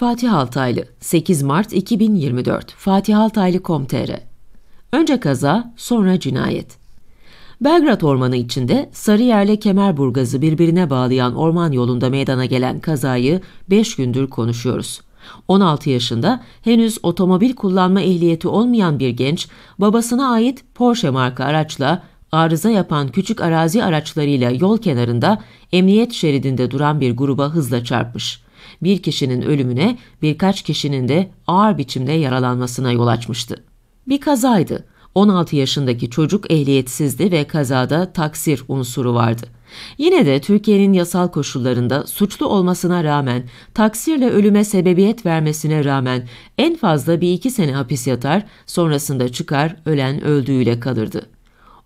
Fatih Altaylı 8 Mart 2024 fatihaltaylı.com.tr Önce kaza, sonra cinayet. Belgrad Ormanı içinde Sarıyer'le Kemerburgaz'ı birbirine bağlayan orman yolunda meydana gelen kazayı 5 gündür konuşuyoruz. 16 yaşında henüz otomobil kullanma ehliyeti olmayan bir genç babasına ait Porsche marka araçla arıza yapan küçük arazi araçlarıyla yol kenarında emniyet şeridinde duran bir gruba hızla çarpmış bir kişinin ölümüne, birkaç kişinin de ağır biçimde yaralanmasına yol açmıştı. Bir kazaydı. 16 yaşındaki çocuk ehliyetsizdi ve kazada taksir unsuru vardı. Yine de Türkiye'nin yasal koşullarında suçlu olmasına rağmen, taksirle ölüme sebebiyet vermesine rağmen en fazla bir iki sene hapis yatar, sonrasında çıkar ölen öldüğüyle kalırdı.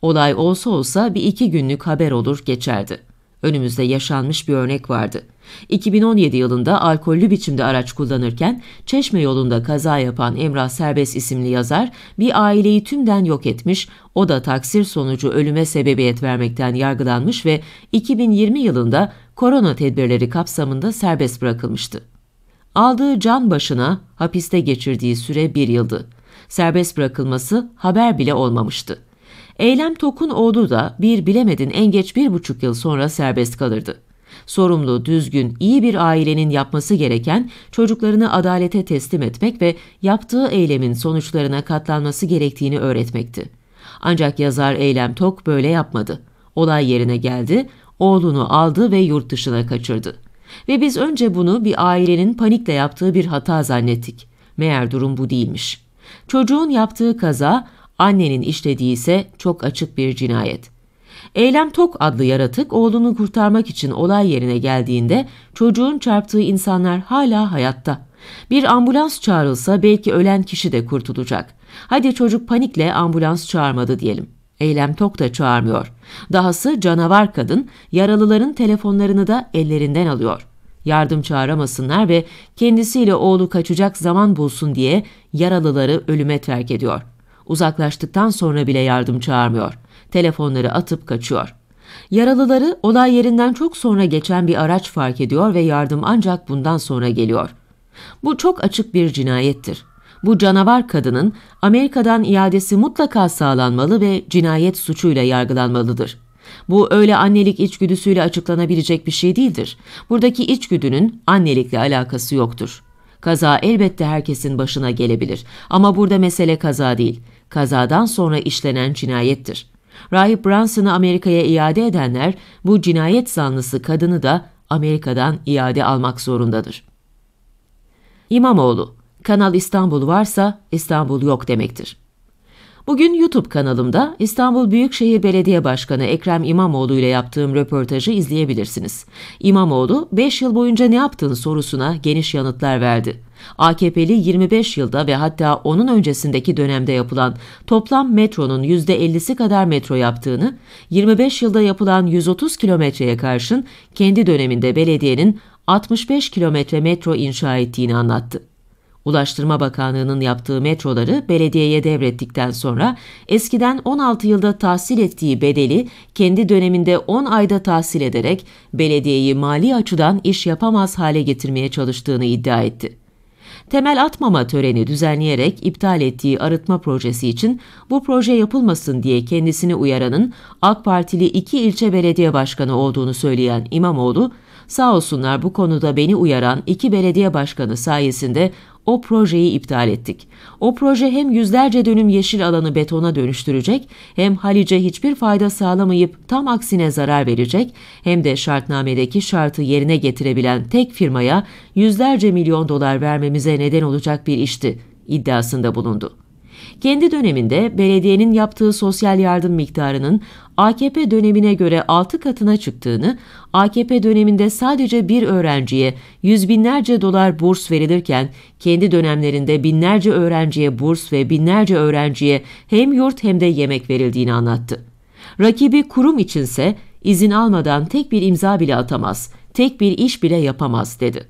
Olay olsa olsa bir iki günlük haber olur geçerdi.'' Önümüzde yaşanmış bir örnek vardı. 2017 yılında alkollü biçimde araç kullanırken Çeşme yolunda kaza yapan Emrah Serbest isimli yazar bir aileyi tümden yok etmiş, o da taksir sonucu ölüme sebebiyet vermekten yargılanmış ve 2020 yılında korona tedbirleri kapsamında serbest bırakılmıştı. Aldığı can başına hapiste geçirdiği süre bir yıldı. Serbest bırakılması haber bile olmamıştı. Eylem Tok'un oğlu da bir bilemedin en geç bir buçuk yıl sonra serbest kalırdı. Sorumlu, düzgün, iyi bir ailenin yapması gereken çocuklarını adalete teslim etmek ve yaptığı eylemin sonuçlarına katlanması gerektiğini öğretmekti. Ancak yazar Eylem Tok böyle yapmadı. Olay yerine geldi, oğlunu aldı ve yurt dışına kaçırdı. Ve biz önce bunu bir ailenin panikle yaptığı bir hata zannettik. Meğer durum bu değilmiş. Çocuğun yaptığı kaza Annenin işlediği ise çok açık bir cinayet. Eylem Tok adlı yaratık oğlunu kurtarmak için olay yerine geldiğinde çocuğun çarptığı insanlar hala hayatta. Bir ambulans çağrılsa belki ölen kişi de kurtulacak. Hadi çocuk panikle ambulans çağırmadı diyelim. Eylem Tok da çağırmıyor. Dahası canavar kadın yaralıların telefonlarını da ellerinden alıyor. Yardım çağıramasınlar ve kendisiyle oğlu kaçacak zaman bulsun diye yaralıları ölüme terk ediyor.'' Uzaklaştıktan sonra bile yardım çağırmıyor. Telefonları atıp kaçıyor. Yaralıları olay yerinden çok sonra geçen bir araç fark ediyor ve yardım ancak bundan sonra geliyor. Bu çok açık bir cinayettir. Bu canavar kadının Amerika'dan iadesi mutlaka sağlanmalı ve cinayet suçuyla yargılanmalıdır. Bu öyle annelik içgüdüsüyle açıklanabilecek bir şey değildir. Buradaki içgüdünün annelikle alakası yoktur. Kaza elbette herkesin başına gelebilir ama burada mesele kaza değil, kazadan sonra işlenen cinayettir. Rahip Branson'ı Amerika'ya iade edenler bu cinayet zanlısı kadını da Amerika'dan iade almak zorundadır. İmamoğlu, Kanal İstanbul varsa İstanbul yok demektir. Bugün YouTube kanalımda İstanbul Büyükşehir Belediye Başkanı Ekrem İmamoğlu ile yaptığım röportajı izleyebilirsiniz. İmamoğlu 5 yıl boyunca ne yaptığın sorusuna geniş yanıtlar verdi. AKP'li 25 yılda ve hatta onun öncesindeki dönemde yapılan toplam metronun %50'si kadar metro yaptığını, 25 yılda yapılan 130 kilometreye karşın kendi döneminde belediyenin 65 kilometre metro inşa ettiğini anlattı. Ulaştırma Bakanlığı'nın yaptığı metroları belediyeye devrettikten sonra eskiden 16 yılda tahsil ettiği bedeli kendi döneminde 10 ayda tahsil ederek belediyeyi mali açıdan iş yapamaz hale getirmeye çalıştığını iddia etti. Temel atmama töreni düzenleyerek iptal ettiği arıtma projesi için bu proje yapılmasın diye kendisini uyaranın AK Partili iki ilçe belediye başkanı olduğunu söyleyen İmamoğlu, Sağ olsunlar bu konuda beni uyaran iki belediye başkanı sayesinde o projeyi iptal ettik. O proje hem yüzlerce dönüm yeşil alanı betona dönüştürecek, hem Halice hiçbir fayda sağlamayıp tam aksine zarar verecek, hem de şartnamedeki şartı yerine getirebilen tek firmaya yüzlerce milyon dolar vermemize neden olacak bir işti iddiasında bulundu. Kendi döneminde belediyenin yaptığı sosyal yardım miktarının AKP dönemine göre 6 katına çıktığını, AKP döneminde sadece bir öğrenciye yüz binlerce dolar burs verilirken, kendi dönemlerinde binlerce öğrenciye burs ve binlerce öğrenciye hem yurt hem de yemek verildiğini anlattı. Rakibi kurum içinse izin almadan tek bir imza bile atamaz, tek bir iş bile yapamaz dedi.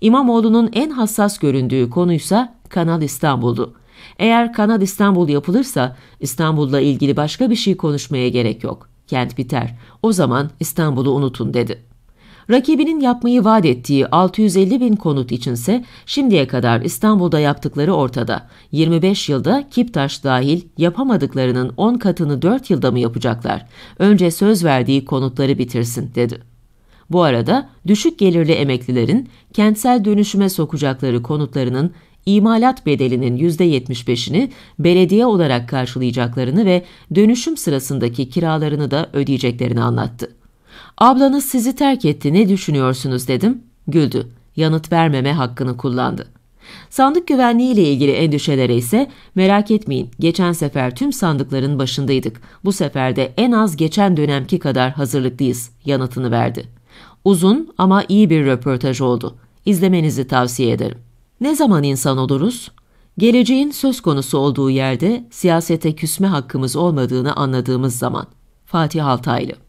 İmamoğlu'nun en hassas göründüğü konuysa Kanal İstanbul'du. Eğer Kanal İstanbul yapılırsa İstanbul'la ilgili başka bir şey konuşmaya gerek yok. Kent biter. O zaman İstanbul'u unutun dedi. Rakibinin yapmayı vaat ettiği 650 bin konut içinse şimdiye kadar İstanbul'da yaptıkları ortada. 25 yılda Kiptaş dahil yapamadıklarının 10 katını 4 yılda mı yapacaklar? Önce söz verdiği konutları bitirsin dedi. Bu arada düşük gelirli emeklilerin kentsel dönüşüme sokacakları konutlarının imalat bedelinin %75'ini belediye olarak karşılayacaklarını ve dönüşüm sırasındaki kiralarını da ödeyeceklerini anlattı. Ablanız sizi terk etti ne düşünüyorsunuz dedim. Güldü. Yanıt vermeme hakkını kullandı. Sandık güvenliği ile ilgili endişelere ise merak etmeyin geçen sefer tüm sandıkların başındaydık. Bu sefer de en az geçen dönemki kadar hazırlıklıyız yanıtını verdi. Uzun ama iyi bir röportaj oldu. İzlemenizi tavsiye ederim. Ne zaman insan oluruz? Geleceğin söz konusu olduğu yerde siyasete küsme hakkımız olmadığını anladığımız zaman. Fatih Altaylı